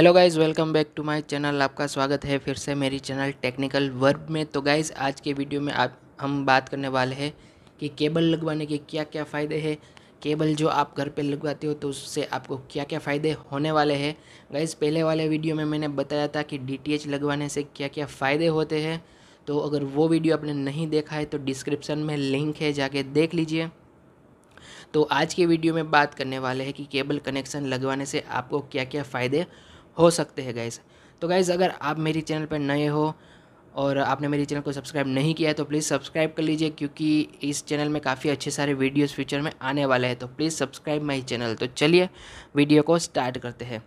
hello guys welcome back to my channel आपका स्वागत है फिर से मेरी चैनल टेक्निकल वर्ब में तो गाइज़ आज के वीडियो में आप हम बात करने वाले हैं कि केबल लगवाने के क्या क्या फ़ायदे हैं केबल जो आप घर पे लगवाते हो तो उससे आपको क्या क्या फ़ायदे होने वाले हैं गाइज़ पहले वाले वीडियो में मैंने बताया था कि डी लगवाने से क्या क्या फ़ायदे होते हैं तो अगर वो वीडियो आपने नहीं देखा है तो डिस्क्रिप्सन में लिंक है जाके देख लीजिए तो आज के वीडियो में बात करने वाले हैं कि केबल कनेक्शन लगवाने से आपको क्या क्या फ़ायदे हो सकते हैं गाइज़ तो गाइज अगर आप मेरी चैनल पर नए हो और आपने मेरी चैनल को सब्सक्राइब नहीं किया है तो प्लीज़ सब्सक्राइब कर लीजिए क्योंकि इस चैनल में काफ़ी अच्छे सारे वीडियोस फ्यूचर में आने वाले हैं तो प्लीज़ सब्सक्राइब माई चैनल तो चलिए वीडियो को स्टार्ट करते हैं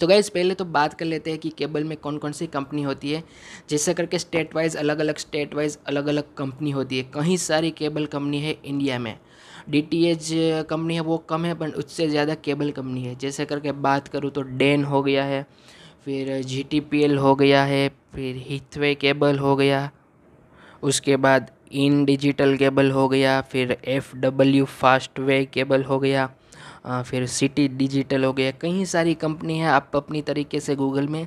तो गैस पहले तो बात कर लेते हैं कि केबल में कौन कौन सी कंपनी होती है जैसे करके स्टेट वाइज अलग अलग स्टेट वाइज अलग अलग कंपनी होती है कहीं सारी केबल कंपनी है इंडिया में डी कंपनी है वो कम है पर उससे ज़्यादा केबल कंपनी है जैसे करके बात करूँ तो डेन हो गया है फिर जी हो गया है फिर हिथवे केबल हो गया उसके बाद इन डिजिटल केबल हो गया फिर F W fast way cable हो गया फिर सिटी डिजिटल हो गया कई सारी कंपनी है आप अपनी तरीके से गूगल में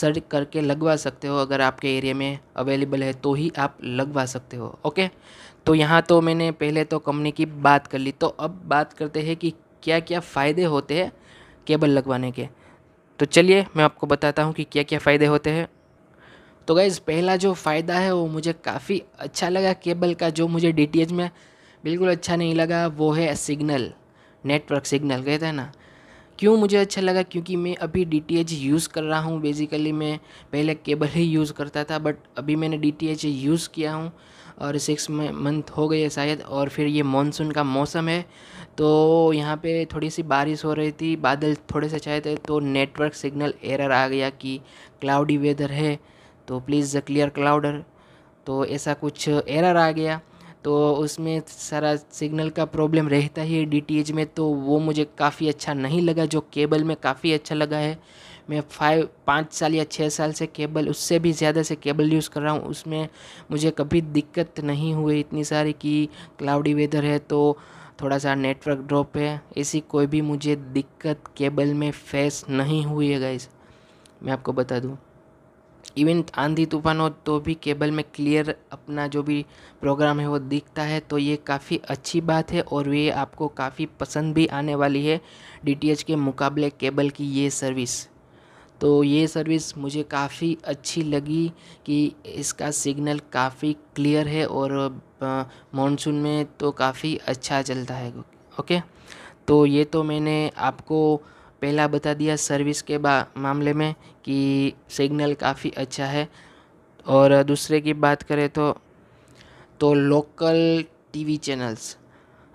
सर्च करके लगवा सकते हो अगर आपके एरिया में अवेलेबल है तो ही आप लगवा सकते हो ओके तो यहाँ तो मैंने पहले तो कंपनी की बात कर ली तो अब बात करते हैं कि क्या क्या फ़ायदे होते हैं केबल लगवाने के तो चलिए मैं आपको बताता हूँ कि क्या क्या फ़ायदे होते हैं तो गाइज़ पहला जो फ़ायदा है वो मुझे काफ़ी अच्छा लगा केबल का जो मुझे डी में बिल्कुल अच्छा नहीं लगा वो है सिग्नल नेटवर्क सिग्नल कहते हैं ना क्यों मुझे अच्छा लगा क्योंकि मैं अभी डी यूज़ कर रहा हूँ बेसिकली मैं पहले केबल ही यूज़ करता था बट अभी मैंने डी यूज़ किया हूँ और सिक्स मंथ हो गए शायद और फिर ये मानसून का मौसम है तो यहाँ पे थोड़ी सी बारिश हो रही थी बादल थोड़े से छाए थे तो नेटवर्क सिग्नल एरर आ गया कि क्लाउडी वेदर है तो प्लीज़ क्लियर क्लाउडर तो ऐसा कुछ एरर आ गया तो उसमें सारा सिग्नल का प्रॉब्लम रहता ही है डी में तो वो मुझे काफ़ी अच्छा नहीं लगा जो केबल में काफ़ी अच्छा लगा है मैं फाइव पाँच साल या छः साल से केबल उससे भी ज़्यादा से केबल यूज़ कर रहा हूँ उसमें मुझे कभी दिक्कत नहीं हुई इतनी सारी कि क्लाउडी वेदर है तो थोड़ा सा नेटवर्क ड्रॉप है ऐसी कोई भी मुझे दिक्कत केबल में फेस नहीं हुई है गाइस मैं आपको बता दूँ इवन आंधी तूफ़ान हो तो भी केबल में क्लियर अपना जो भी प्रोग्राम है वो दिखता है तो ये काफ़ी अच्छी बात है और ये आपको काफ़ी पसंद भी आने वाली है डी के मुकाबले केबल की ये सर्विस तो ये सर्विस मुझे काफ़ी अच्छी लगी कि इसका सिग्नल काफ़ी क्लियर है और मानसून में तो काफ़ी अच्छा चलता है ओके तो ये तो मैंने आपको पहला बता दिया सर्विस के मामले में कि सिग्नल काफ़ी अच्छा है और दूसरे की बात करें तो तो लोकल टीवी चैनल्स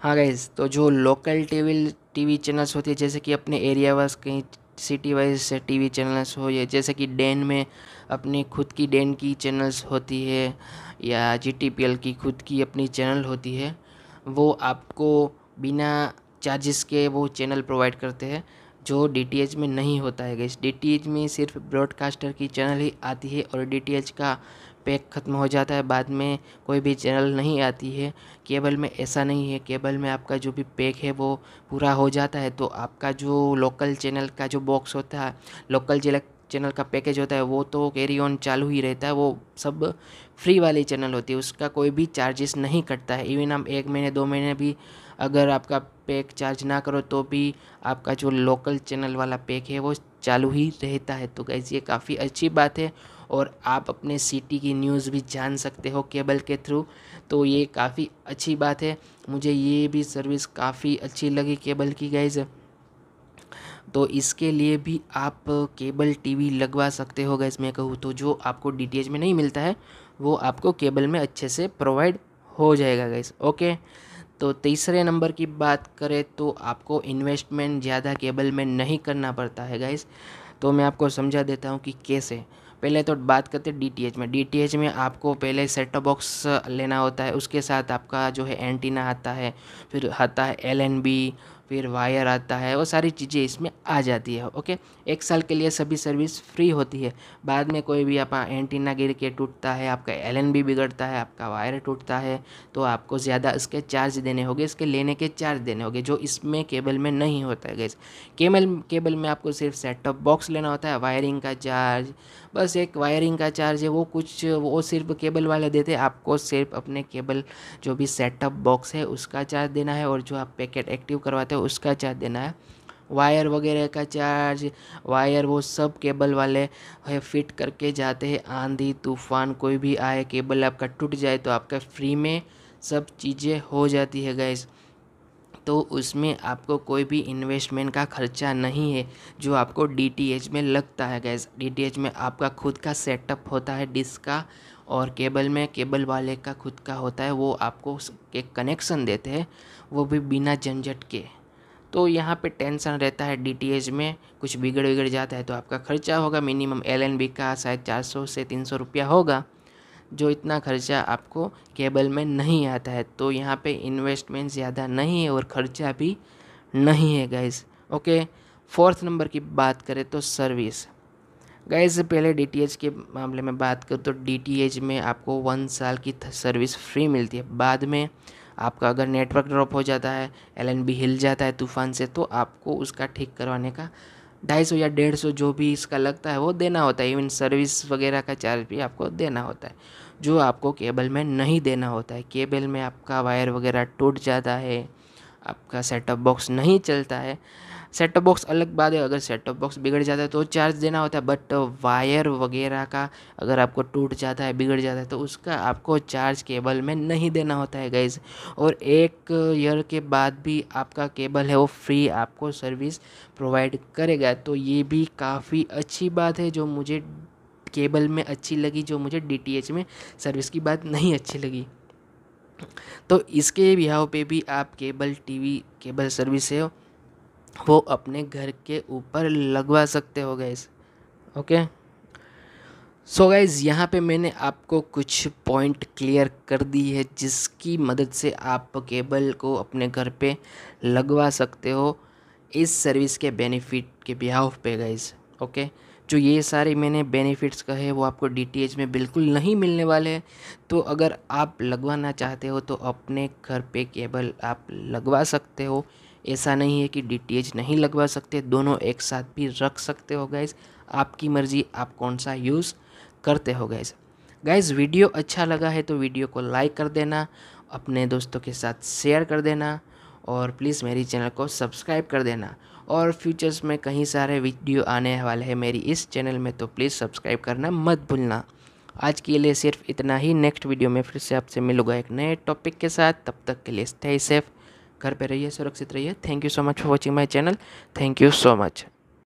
हाँ गाइज तो जो लोकल टीवी टीवी चैनल्स होती है जैसे कि अपने एरिया वाइज कहीं सिटी वाइज टीवी चैनल्स हो या जैसे कि डेन में अपनी खुद की डेन की चैनल्स होती है या जी की खुद की अपनी चैनल होती है वो आपको बिना चार्जेस के वो चैनल प्रोवाइड करते हैं जो डी में नहीं होता है गैस डी में सिर्फ ब्रॉडकास्टर की चैनल ही आती है और डी का पैक ख़त्म हो जाता है बाद में कोई भी चैनल नहीं आती है केबल में ऐसा नहीं है केबल में आपका जो भी पैक है वो पूरा हो जाता है तो आपका जो लोकल चैनल का जो बॉक्स होता है लोकल जिला चैनल का पैकेज होता है वो तो कैरी ऑन चालू ही रहता है वो सब फ्री वाली चैनल होती है उसका कोई भी चार्जेस नहीं कटता है इवन हम एक महीने दो महीने भी अगर आपका पैक चार्ज ना करो तो भी आपका जो लोकल चैनल वाला पैक है वो चालू ही रहता है तो गैस ये काफ़ी अच्छी बात है और आप अपने सिटी की न्यूज़ भी जान सकते हो केबल के थ्रू तो ये काफ़ी अच्छी बात है मुझे ये भी सर्विस काफ़ी अच्छी लगी केबल की गैस तो इसके लिए भी आप केबल टीवी लगवा सकते हो गैस मैं कहूँ तो जो आपको डी में नहीं मिलता है वो आपको केबल में अच्छे से प्रोवाइड हो जाएगा गैस ओके तो तीसरे नंबर की बात करें तो आपको इन्वेस्टमेंट ज़्यादा केबल में नहीं करना पड़ता है गाइस तो मैं आपको समझा देता हूँ कि कैसे पहले तो बात करते हैं डीटीएच में डीटीएच में आपको पहले सेट टॉप बॉक्स लेना होता है उसके साथ आपका जो है एंटीना आता है फिर आता है बी फिर वायर आता है वो सारी चीज़ें इसमें आ जाती है ओके एक साल के लिए सभी सर्विस फ्री होती है बाद में कोई भी आपका एंटीना गिर के टूटता है आपका एल बिगड़ता है आपका वायर टूटता है तो आपको ज़्यादा इसके चार्ज देने होंगे इसके लेने के चार्ज देने होंगे जो इसमें केबल में नहीं होता है गैस केबल केबल में आपको सिर्फ सेट टॉप बॉक्स लेना होता है वायरिंग का चार्ज बस एक वायरिंग का चार्ज है वो कुछ वो सिर्फ केबल वाले देते आपको सिर्फ अपने केबल जो भी सेट टॉप बॉक्स है उसका चार्ज देना है और जो आप पैकेट एक्टिव करवाते हो तो उसका चार्ज देना है वायर वगैरह का चार्ज वायर वो सब केबल वाले है फिट करके जाते हैं आंधी तूफान कोई भी आए केबल आपका टूट जाए तो आपका फ्री में सब चीज़ें हो जाती है गैस तो उसमें आपको कोई भी इन्वेस्टमेंट का खर्चा नहीं है जो आपको डी में लगता है गैस डी में आपका खुद का सेटअप होता है डिस्क का और केबल में केबल वाले का खुद का होता है वो आपको एक कनेक्शन देते हैं वो भी बिना झंझट के तो यहाँ पे टेंशन रहता है डी में कुछ बिगड़ बिगड़ जाता है तो आपका खर्चा होगा मिनिमम एल का शायद चार सौ से तीन सौ रुपया होगा जो इतना खर्चा आपको केबल में नहीं आता है तो यहाँ पे इन्वेस्टमेंट ज़्यादा नहीं है और ख़र्चा भी नहीं है गैस ओके फोर्थ नंबर की बात करें तो सर्विस गैस पहले डी के मामले में बात करूँ तो डी में आपको वन साल की सर्विस फ्री मिलती है बाद में आपका अगर नेटवर्क ड्रॉप हो जाता है एल हिल जाता है तूफ़ान से तो आपको उसका ठीक करवाने का ढाई सौ या डेढ़ सौ जो भी इसका लगता है वो देना होता है इवन सर्विस वगैरह का चार्ज भी आपको देना होता है जो आपको केबल में नहीं देना होता है केबल में आपका वायर वगैरह टूट जाता है आपका सेटअप बॉक्स नहीं चलता है सेट टॉप बॉक्स अलग बात है अगर सेट टॉप बॉक्स बिगड़ जाता है तो चार्ज देना होता है बट वायर वगैरह का अगर आपको टूट जाता है बिगड़ जाता है तो उसका आपको चार्ज केबल में नहीं देना होता है गैस और एक ईयर के बाद भी आपका केबल है वो फ्री आपको सर्विस प्रोवाइड करेगा तो ये भी काफ़ी अच्छी बात है जो मुझे केबल में अच्छी लगी जो मुझे डी में सर्विस की बात नहीं अच्छी लगी तो इसके बिहाव पे भी आप केबल टीवी केबल सर्विस है वो अपने घर के ऊपर लगवा सकते हो गैस ओके सो गाइज़ यहाँ पे मैंने आपको कुछ पॉइंट क्लियर कर दी है जिसकी मदद से आप केबल को अपने घर पे लगवा सकते हो इस सर्विस के बेनिफिट के बिहाव पे गाइज़ ओके जो ये सारे मैंने बेनिफिट्स कहे वो आपको डी में बिल्कुल नहीं मिलने वाले हैं तो अगर आप लगवाना चाहते हो तो अपने घर पे केबल आप लगवा सकते हो ऐसा नहीं है कि डी नहीं लगवा सकते दोनों एक साथ भी रख सकते हो गैस आपकी मर्ज़ी आप कौन सा यूज़ करते हो गैस गाइज वीडियो अच्छा लगा है तो वीडियो को लाइक कर देना अपने दोस्तों के साथ शेयर कर देना और प्लीज़ मेरी चैनल को सब्सक्राइब कर देना और फ्यूचर्स में कहीं सारे वीडियो आने वाले हैं मेरी इस चैनल में तो प्लीज़ सब्सक्राइब करना मत भूलना आज के लिए सिर्फ इतना ही नेक्स्ट वीडियो में फिर से आपसे मिलूंगा एक नए टॉपिक के साथ तब तक के लिए स्टे सेफ़ घर पे रहिए सुरक्षित रहिए thank you so much for watching my channel thank you so much